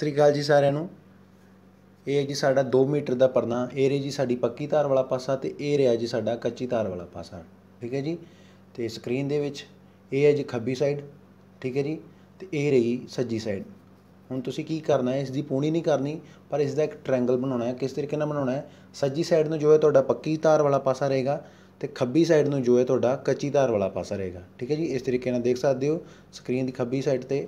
ਸ੍ਰੀ ਅਕਾਲ ਜੀ ਸਾਰਿਆਂ ਨੂੰ ਇਹ ਜੀ ਸਾਡਾ 2 ਮੀਟਰ ਦਾ ਪਰਨਾ ਇਹ ਰਿਹਾ ਜੀ ਸਾਡੀ ਪੱਕੀ ਧਾਰ ਵਾਲਾ ਪਾਸਾ ਤੇ ਇਹ ਰਿਹਾ ਜੀ ਸਾਡਾ ਕੱਚੀ ਧਾਰ ਵਾਲਾ ਪਾਸਾ ਠੀਕ ਹੈ ਜੀ ਤੇ ਸਕਰੀਨ ਦੇ ਵਿੱਚ ਇਹ ਹੈ ਜੀ ਖੱਬੀ ਸਾਈਡ ਠੀਕ ਹੈ ਜੀ ਤੇ ਇਹ ਰਹੀ ਸੱਜੀ ਸਾਈਡ ਹੁਣ ਤੁਸੀਂ ਕੀ ਕਰਨਾ ਹੈ ਇਸ ਦੀ ਪੂਣੀ ਨਹੀਂ ਕਰਨੀ ਪਰ ਇਸ ਦਾ ਇੱਕ ਟ੍ਰਾਇੰਗਲ ਬਣਾਉਣਾ ਹੈ ਕਿਸ ਤਰੀਕੇ ਨਾਲ ਬਣਾਉਣਾ ਹੈ ਸੱਜੀ ਸਾਈਡ ਨੂੰ ਜੋ ਹੈ ਤੁਹਾਡਾ ਪੱਕੀ ਧਾਰ ਵਾਲਾ ਪਾਸਾ ਰਹੇਗਾ ਤੇ ਖੱਬੀ ਸਾਈਡ ਨੂੰ ਜੋ ਹੈ ਤੁਹਾਡਾ ਕੱਚੀ ਧਾਰ ਵਾਲਾ ਪਾਸਾ ਰਹੇਗਾ ਠੀਕ ਹੈ ਜੀ ਇਸ ਤਰੀਕੇ ਨਾਲ ਦੇਖ ਸਕਦੇ ਹੋ ਸਕਰੀਨ ਦੀ ਖੱਬੀ ਸਾਈਡ ਤੇ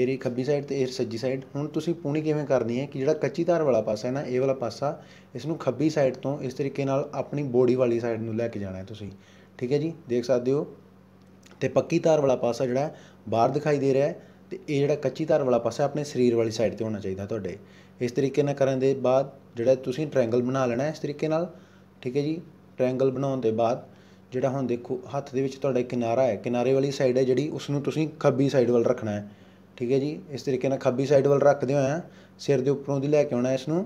ਇਹਰੀ ਖੱਬੀ ਸਾਈਡ ਤੇ ਇਹ ਸੱਜੀ ਸਾਈਡ ਹੁਣ ਤੁਸੀਂ ਪੂਣੀ ਕਿਵੇਂ ਕਰਨੀ ਹੈ ਕਿ ਜਿਹੜਾ ਕੱਚੀ ਧਾਰ ਵਾਲਾ ਪਾਸਾ ਹੈ ਨਾ ਇਹ ਵਾਲਾ ਪਾਸਾ ਇਸ ਨੂੰ ਖੱਬੀ ਸਾਈਡ ਤੋਂ ਇਸ ਤਰੀਕੇ ਨਾਲ ਆਪਣੀ ਬੋਡੀ ਵਾਲੀ ਸਾਈਡ ਨੂੰ ਲੈ ਕੇ ਜਾਣਾ ਹੈ ਤੁਸੀਂ ਠੀਕ ਹੈ ਜੀ ਦੇਖ ਸਕਦੇ ਹੋ ਤੇ ਪੱਕੀ ਧਾਰ ਵਾਲਾ ਪਾਸਾ ਜਿਹੜਾ ਬਾਹਰ ਦਿਖਾਈ ਦੇ ਰਿਹਾ ਤੇ ਇਹ ਜਿਹੜਾ ਕੱਚੀ ਧਾਰ ਵਾਲਾ ਪਾਸਾ ਆਪਣੇ ਸਰੀਰ ਵਾਲੀ ਸਾਈਡ ਤੇ ਹੋਣਾ ਚਾਹੀਦਾ ਤੁਹਾਡੇ ਇਸ ਤਰੀਕੇ ਨਾਲ ਕਰਨ ਦੇ ਬਾਅਦ ਜਿਹੜਾ ਤੁਸੀਂ ਟ੍ਰਾਇੰਗਲ ਬਣਾ ਲੈਣਾ ਇਸ ਤਰੀਕੇ ਨਾਲ ਠੀਕ ਹੈ ਜੀ ਟ੍ਰਾਇੰਗਲ ਬਣਾਉਣ ਦੇ ਬਾਅਦ ਜਿਹੜਾ ਹੁਣ ਦੇਖੋ ਹੱਥ ਦੇ ਵਿੱਚ ਤੁਹਾਡਾ ਕਿਨਾਰਾ ਹੈ ਕਿਨਾਰੇ ਵਾਲੀ ਸਾਈਡ ਹੈ ਜਿਹੜੀ ਉਸ ਨੂੰ ਤੁਸੀਂ ਖੱਬੀ ਸਾਈਡ ਵੱਲ ਰੱਖਣਾ ਹੈ ਠੀਕ ਹੈ ਜੀ ਇਸ ਤਰੀਕੇ ਨਾਲ ਖੱਬੀ ਸਾਈਡ ਵੱਲ ਰੱਖਦੇ ਹੋਇਆ ਸਿਰ ਦੇ ਉੱਪਰੋਂ ਦੀ ਲੈ ਕੇ ਆਉਣਾ ਇਸ ਨੂੰ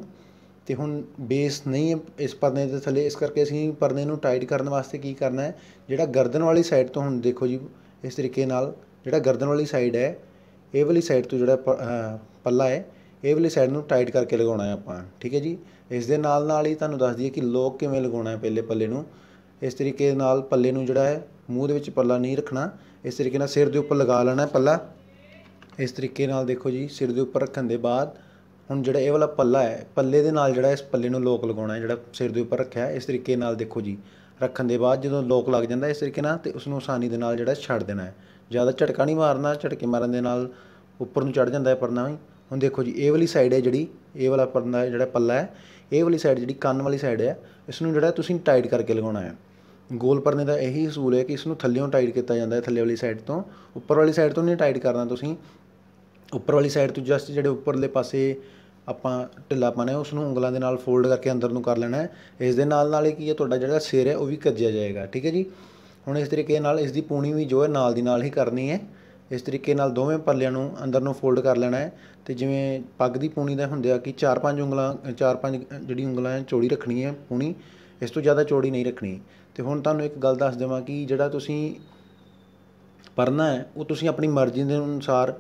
ਤੇ ਹੁਣ ਬੇਸ ਨਹੀਂ ਹੈ ਇਸ ਪਰਨੇ ਦੇ ਥੱਲੇ ਇਸ ਕਰਕੇ ਅਸੀਂ ਪਰਨੇ ਨੂੰ ਟਾਈਟ ਕਰਨ ਵਾਸਤੇ ਕੀ ਕਰਨਾ ਹੈ ਜਿਹੜਾ ਗਰਦਨ ਵਾਲੀ ਸਾਈਡ ਤੋਂ ਹੁਣ ਦੇਖੋ ਜੀ ਇਸ ਤਰੀਕੇ ਨਾਲ ਜਿਹੜਾ ਗਰਦਨ ਵਾਲੀ ਸਾਈਡ ਹੈ ਇਹ ਵਾਲੀ ਸਾਈਡ ਤੋਂ ਜਿਹੜਾ ਪੱਲਾ ਹੈ ਇਹ ਵਾਲੀ ਸਾਈਡ ਨੂੰ ਟਾਈਟ ਕਰਕੇ ਲਗਾਉਣਾ ਹੈ ਆਪਾਂ ਠੀਕ ਹੈ ਜੀ ਇਸ ਦੇ ਨਾਲ ਨਾਲ ਹੀ ਤੁਹਾਨੂੰ ਦੱਸ ਦਈਏ ਕਿ ਲੋਕ ਕਿਵੇਂ ਲਗਾਉਣਾ ਹੈ ਪਹਿਲੇ ਪੱਲੇ ਨੂੰ ਇਸ ਤਰੀਕੇ ਨਾਲ ਪੱਲੇ ਨੂੰ ਜਿਹੜਾ ਹੈ ਮੂੰਹ ਦੇ ਵਿੱਚ ਪੱਲਾ ਨਹੀਂ ਰੱਖਣਾ ਇਸ ਤਰੀਕੇ ਨਾਲ ਸਿਰ ਦੇ ਉੱਪਰ ਲਗਾ ਲੈਣਾ ਹੈ ਪੱਲਾ ਇਸ ਤਰੀਕੇ ਨਾਲ ਦੇਖੋ ਜੀ ਸਿਰ ਦੇ ਉੱਪਰ ਰੱਖਣ ਦੇ ਬਾਅਦ ਹੁਣ ਜਿਹੜਾ ਇਹ ਵਾਲਾ ਪੱਲਾ ਹੈ ਪੱਲੇ ਦੇ ਨਾਲ ਜਿਹੜਾ ਇਸ ਪੱਲੇ ਨੂੰ ਲੋਕ ਲਗਾਉਣਾ ਹੈ ਜਿਹੜਾ ਸਿਰ ਦੇ ਉੱਪਰ ਰੱਖਿਆ ਹੈ ਇਸ ਤਰੀਕੇ ਨਾਲ ਦੇਖੋ ਜੀ ਰੱਖਣ ਦੇ ਬਾਅਦ ਜਦੋਂ ਲੋਕ ਲੱਗ ਜਾਂਦਾ ਇਸ ਤਰੀਕੇ ਨਾਲ ਤੇ ਉਸ ਨੂੰ ਆਸਾਨੀ ਦੇ ਨਾਲ ਜਿਹੜਾ ਛੱਡ ਦੇਣਾ ਹੈ ਜ਼ਿਆਦਾ ਝਟਕਾ ਨਹੀਂ ਮਾਰਨਾ ਝਟਕੇ ਮਾਰਨ ਦੇ ਨਾਲ ਉੱਪਰ ਨੂੰ ਚੜ ਜਾਂਦਾ ਹੈ ਪਰਨਾ ਵੀ ਹੁਣ ਦੇਖੋ ਜੀ ਇਹ ਵਾਲੀ ਸਾਈਡ ਹੈ ਜਿਹੜੀ ਇਹ ਵਾਲਾ ਪਰਨਾ ਜਿਹੜਾ ਪੱਲਾ ਹੈ ਇਹ ਵਾਲੀ ਸਾਈਡ ਜਿਹੜੀ ਕੰਨ ਵਾਲੀ ਸਾਈਡ ਹੈ ਇਸ ਨੂੰ ਜਿਹੜਾ ਤੁਸੀਂ ਟਾਈਟ ਕਰਕੇ ਲਗਾਉਣਾ ਹੈ ਗੋਲ ਪਰਨੇ ਦਾ ਇਹੀ ਹਸੂਲ ਹੈ ਕਿ ਇਸ ਨੂੰ ਥੱਲਿਓਂ ਟਾਈਟ ਕੀਤਾ ਜਾਂਦਾ ਹੈ ਥੱਲੇ ਵਾਲੀ ਸਾਈਡ ਤੋਂ ਉੱਪਰ ਵਾਲੀ ਸਾਈਡ ਤੋਂ ਨਹੀਂ ਟਾਈਟ ਕਰਨਾ ਤੁਸੀਂ ਉੱਪਰ ਵਾਲੀ ਸਾਈਡ ਤੋਂ ਜਸਟ ਜਿਹੜੇ ਉੱਪਰਲੇ ਪਾਸੇ ਆਪਾਂ ਢਿੱਲਾ ਪਾਣਾ ਹੈ ਉਸ ਨੂੰ ਉਂਗਲਾਂ ਦੇ ਨਾਲ ਫੋਲਡ ਕਰਕੇ ਅੰਦਰ ਨੂੰ ਕਰ ਲੈਣਾ ਹੈ ਇਸ ਦੇ ਨਾਲ ਨਾਲ ਕੀ ਹੈ ਤੁਹਾਡਾ ਜਿਹੜਾ ਸਿਰ ਹੈ ਉਹ ਵੀ ਕੱਜਿਆ ਜਾਏਗਾ ਠੀਕ ਹੈ ਜੀ ਹੁਣ ਇਸ ਤਰੀਕੇ ਨਾਲ ਇਸ ਦੀ ਪੂਣੀ ਵੀ ਜੋ ਹੈ ਨਾਲ ਦੀ ਨਾਲ ਹੀ ਕਰਨੀ ਹੈ ਇਸ ਤਰੀਕੇ ਨਾਲ ਦੋਵੇਂ ਪੱਲਿਆਂ ਨੂੰ ਅੰਦਰ ਨੂੰ ਫੋਲਡ ਕਰ ਲੈਣਾ ਹੈ ਤੇ ਜਿਵੇਂ ਪੱਗ ਦੀ ਪੂਣੀ ਦਾ ਹੁੰਦਿਆ ਕਿ ਚਾਰ ਪੰਜ ਉਂਗਲਾਂ ਚਾਰ ਪੰਜ ਜਿਹੜੀ ਉਂਗਲਾਂ ਹੈ ਚੌੜੀ ਰੱਖਣੀ ਹੈ ਪੂਣੀ ਇਸ ਤੋਂ ਜ਼ਿਆਦਾ ਚੌੜੀ ਨਹੀਂ ਰੱਖਣੀ ਤੇ ਹੁਣ ਤੁਹਾਨੂੰ ਇੱਕ ਗੱਲ ਦੱਸ ਦੇਵਾਂ ਕਿ ਜਿਹੜਾ ਤੁਸੀਂ ਪਰਨਾ ਹੈ ਉਹ ਤੁਸੀਂ ਆਪਣੀ ਮਰਜ਼ੀ ਦੇ ਅਨੁਸਾਰ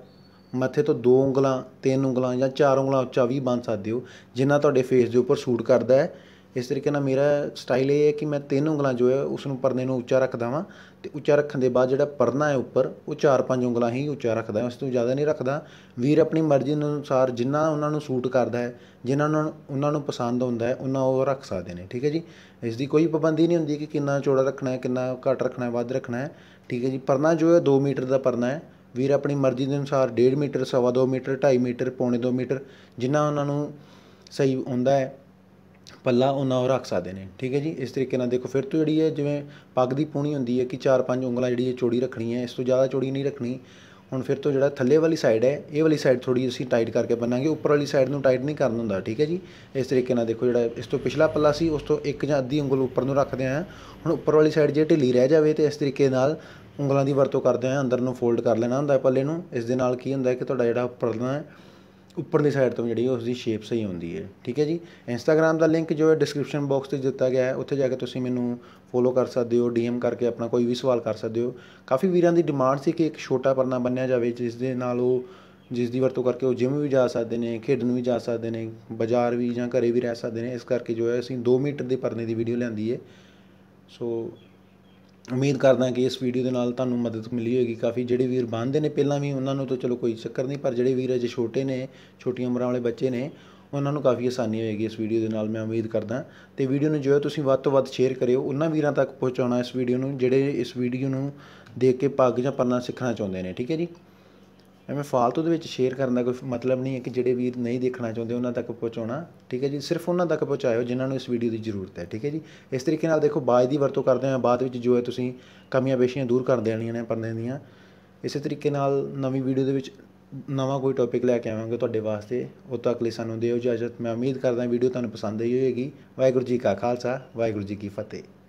ਮੱਥੇ ਤੋਂ ਦੋ ਉਂਗਲਾਂ ਤਿੰਨ ਉਂਗਲਾਂ ਜਾਂ ਚਾਰ ਉਂਗਲਾਂ ਉੱਚਾ ਵੀ ਬੰਨ ਸਕਦੇ ਹੋ ਜਿੰਨਾ ਤੁਹਾਡੇ ਫੇਸ ਦੇ ਉੱਪਰ ਸੂਟ ਕਰਦਾ ਹੈ ਇਸ ਤਰੀਕੇ ਨਾਲ ਮੇਰਾ ਸਟਾਈਲ ਇਹ ਹੈ ਕਿ ਮੈਂ ਤਿੰਨ ਉਂਗਲਾਂ ਜੋ ਹੈ ਉਸ ਨੂੰ ਪਰਨੇ ਨੂੰ ਉੱਚਾ ਰੱਖਦਾ ਵਾਂ ਤੇ ਉੱਚਾ ਰੱਖਣ ਦੇ ਬਾਅਦ ਜਿਹੜਾ ਪਰਨਾ ਹੈ ਉੱਪਰ ਉਹ ਚਾਰ ਪੰਜ ਉਂਗਲਾਂ ਹੀ ਉੱਚਾ ਰੱਖਦਾ ਉਸ ਤੋਂ ਜ਼ਿਆਦਾ ਨਹੀਂ ਰੱਖਦਾ ਵੀਰ ਆਪਣੀ ਮਰਜ਼ੀ ਅਨੁਸਾਰ ਜਿੰਨਾ ਉਹਨਾਂ ਨੂੰ ਸੂਟ ਕਰਦਾ ਹੈ ਜਿਨ੍ਹਾਂ ਨੂੰ ਉਹਨਾਂ ਨੂੰ ਪਸੰਦ ਆਉਂਦਾ ਹੈ ਉਹਨਾਂ ਉਹ ਰੱਖ ਸਕਦੇ ਨੇ ਠੀਕ ਹੈ ਜੀ ਇਸ ਦੀ ਕੋਈ ਪਾਬੰਦੀ ਨਹੀਂ ਹੁੰਦੀ ਕਿ ਕਿੰਨਾ ਚੌੜਾ ਰੱਖਣਾ ਹੈ ਕਿੰਨਾ ਘੱਟ ਰੱਖਣਾ ਹੈ ਵੱਧ ਰੱਖਣਾ ਹੈ ਠੀਕ ਹੈ ਜੀ ਪਰਨਾ ਜੋ ਹੈ 2 ਮੀਟਰ ਦਾ ਪਰਨਾ ਹੈ ਵੀਰ ਆਪਣੀ ਮਰਜ਼ੀ ਦੇ ਅਨੁਸਾਰ 1.5 ਮੀਟਰ 2.5 ਮੀਟਰ 2.5 ਮੀਟਰ ਪੌਣੇ 2 ਮੀਟਰ ਜਿੰਨਾ ਉਹਨਾਂ ਨੂੰ ਸਹੀ ਹੁੰਦਾ ਹੈ ਪੱਲਾ ਉਹਨਾਂ ਉਹ ਰੱਖ ਸਕਦੇ ਨੇ ਠੀਕ ਹੈ ਜੀ ਇਸ ਤਰੀਕੇ ਨਾਲ ਦੇਖੋ ਫਿਰ ਤੋਂ ਜਿਹੜੀ ਹੈ ਜਿਵੇਂ ਪੱਗ ਦੀ ਪੂਣੀ ਹੁੰਦੀ ਹੈ ਕਿ ਚਾਰ ਪੰਜ ਉਂਗਲਾਂ ਜਿਹੜੀ ਹੈ ਚੌੜੀ ਰੱਖਣੀ ਹੈ ਇਸ ਤੋਂ ਜ਼ਿਆਦਾ ਚੌੜੀ ਨਹੀਂ ਰੱਖਣੀ ਹੁਣ ਫਿਰ ਤੋਂ ਜਿਹੜਾ ਥੱਲੇ ਵਾਲੀ ਸਾਈਡ ਹੈ ਇਹ ਵਾਲੀ ਸਾਈਡ ਥੋੜੀ ਅਸੀਂ ਟਾਈਟ ਕਰਕੇ ਬੰਨਾਂਗੇ ਉੱਪਰ ਵਾਲੀ ਸਾਈਡ ਨੂੰ ਟਾਈਟ ਨਹੀਂ ਕਰਨ ਹੁੰਦਾ ਠੀਕ ਹੈ ਜੀ ਇਸ ਤਰੀਕੇ ਨਾਲ ਦੇਖੋ ਜਿਹੜਾ ਇਸ ਤੋਂ ਪਿਛਲਾ ਪੱਲਾ ਸੀ ਉਸ ਤੋਂ ਇੱਕ ਜਾਂ ਅੱਧੀ ਉਂਗਲ ਉੱਪਰ ਨੂੰ ਰੱਖਦੇ ਆ ਹੁਣ ਉੱਪਰ ਵਾਲੀ ਸਾਈਡ ਜੇ ਢਿੱਲੀ ਰਹਿ ਜਾਵੇ ਤੇ ਇਸ ਤਰੀਕੇ ਨਾਲ ਉਂਗਲਾਂ ਦੀ ਵਰਤੋਂ ਕਰਦੇ ਆ ਅੰਦਰ ਨੂੰ ਫੋਲਡ ਕਰ ਲੈਣਾ ਹੁੰਦਾ ਪੱਲੇ ਨੂੰ ਇਸ ਦੇ ਨਾਲ ਕੀ ਹੁੰਦਾ ਕਿ ਤੁਹਾਡਾ ਜਿਹੜਾ ਦਾ ਉੱਪਰਲੀ ਸਾਈਡ ਤੋਂ ਜਿਹੜੀ ਉਸ ਦੀ ਸ਼ੇਪ ਸਹੀ ਆਉਂਦੀ ਹੈ ਠੀਕ ਹੈ ਜੀ ਇੰਸਟਾਗ੍ਰam ਦਾ ਲਿੰਕ ਜੋ ਹੈ ਡਿਸਕ੍ਰਿਪਸ਼ਨ ਬਾਕਸ 'ਤੇ ਦਿੱਤਾ ਗਿਆ ਹੈ ਉੱਥੇ ਜਾ ਕੇ ਤੁਸੀਂ ਮੈਨੂੰ ਫੋਲੋ ਕਰ ਸਕਦੇ ਹੋ ਡੀਐਮ ਕਰਕੇ ਆਪਣਾ ਕੋਈ ਵੀ ਸਵਾਲ ਕਰ ਸਕਦੇ ਹੋ ਕਾਫੀ ਵੀਰਾਂ ਦੀ ਡਿਮਾਂਡ ਸੀ ਕਿ ਇੱਕ ਛੋਟਾ ਪਰਨਾ ਬੰਨਿਆ ਜਾਵੇ ਜਿਸ ਦੇ ਨਾਲ ਉਹ ਜਿਸ ਦੀ ਵਰਤੋਂ ਕਰਕੇ ਉਹ ਜਿਮ ਵੀ ਜਾ ਸਕਦੇ ਨੇ ਖੇਡਣ ਵੀ ਜਾ ਸਕਦੇ ਨੇ ਬਾਜ਼ਾਰ ਵੀ ਜਾਂ ਘਰੇ ਵੀ ਰਹਿ ਸਕਦੇ ਨੇ ਇਸ ਕਰਕੇ ਜੋ ਹੈ ਅਸੀਂ 2 ਮੀਟਰ ਦੇ ਪਰਨੇ ਦੀ ਵੀਡੀਓ ਲਿਆਂਦੀ ਹੈ ਸੋ ਉਮੀਦ ਕਰਦਾ ਕਿ ਇਸ ਵੀਡੀਓ ਦੇ ਨਾਲ ਤੁਹਾਨੂੰ ਮਦਦ ਮਿਲੀ ਹੋਏਗੀ ਕਾਫੀ ਜਿਹੜੇ ਵੀਰ ਬੰਦੇ ਨੇ ਪਹਿਲਾਂ ਵੀ ਉਹਨਾਂ ਨੂੰ ਤਾਂ ਚਲੋ ਕੋਈ ਚੱਕਰ ਨਹੀਂ ਪਰ ਜਿਹੜੇ ਵੀਰ ਅਜੇ ਛੋਟੇ ਨੇ ਛੋਟੀਆਂ ਉਮਰਾਂ ਵਾਲੇ ਬੱਚੇ ਨੇ ਉਹਨਾਂ ਨੂੰ ਕਾਫੀ ਆਸਾਨੀ ਹੋਏਗੀ ਇਸ ਵੀਡੀਓ ਦੇ ਨਾਲ ਮੈਂ ਉਮੀਦ ਕਰਦਾ ਤੇ ਵੀਡੀਓ ਨੂੰ ਜੋ ਹੈ ਤੁਸੀਂ ਵੱਧ ਤੋਂ ਵੱਧ ਸ਼ੇਅਰ ਕਰਿਓ ਉਹਨਾਂ ਵੀਰਾਂ ਤੱਕ ਪਹੁੰਚਾਉਣਾ ਇਸ ਵੀਡੀਓ ਨੂੰ ਜਿਹੜੇ ਇਸ ਵੀਡੀਓ ਨੂੰ ਦੇਖ ਕੇ ਪੱਗ ਜਾਂ ਪਰਨਾ ਸਿੱਖਣਾ ਚਾਹੁੰਦੇ ਨੇ ਠੀਕ ਹੈ ਜੀ ਐਵੇਂ ਫਾਲਤੂ ਦੇ ਵਿੱਚ ਸ਼ੇਅਰ ਕਰਨ ਦਾ ਕੋਈ ਮਤਲਬ ਨਹੀਂ ਹੈ ਕਿ ਜਿਹੜੇ ਵੀਰ ਨਹੀਂ ਦੇਖਣਾ ਚਾਹੁੰਦੇ ਉਹਨਾਂ ਤੱਕ ਪਹੁੰਚਾਉਣਾ ਠੀਕ ਹੈ ਜੀ ਸਿਰਫ ਉਹਨਾਂ ਤੱਕ ਪਹੁੰਚਾਇਓ ਜਿਨ੍ਹਾਂ ਨੂੰ ਇਸ ਵੀਡੀਓ ਦੀ ਜ਼ਰੂਰਤ ਹੈ ਠੀਕ ਹੈ ਜੀ ਇਸ ਤਰੀਕੇ ਨਾਲ ਦੇਖੋ ਬਾਜ ਦੀ ਵਰਤੋਂ ਕਰਦੇ ਹੋ ਬਾਅਦ ਵਿੱਚ ਜੋ ਹੈ ਤੁਸੀਂ ਕਮੀਆਂ ਬੇਸ਼ੀਆਂ ਦੂਰ ਕਰ ਦੇਣੀਆਂ ਨੇ ਬੰਦੇ ਦੀਆਂ ਇਸੇ ਤਰੀਕੇ ਨਾਲ ਨਵੀਂ ਵੀਡੀਓ ਦੇ ਵਿੱਚ ਨਵਾਂ ਕੋਈ ਟੌਪਿਕ ਲੈ ਕੇ ਆਵਾਂਗੇ ਤੁਹਾਡੇ ਵਾਸਤੇ ਉਹ ਤੱਕ ਲਈ ਸਾਨੂੰ ਦਿਓ ਇਜਾਜ਼ਤ ਮੈਂ ਉਮੀਦ ਕਰਦਾ ਵੀਡੀਓ ਤੁਹਾਨੂੰ ਪਸੰਦ ਆਈ ਹੋਵੇਗੀ ਵਾਹਿਗੁਰੂ ਜੀ ਕਾ ਖਾਲਸਾ ਵਾਹਿਗੁਰੂ ਜੀ ਕੀ ਫਤਿਹ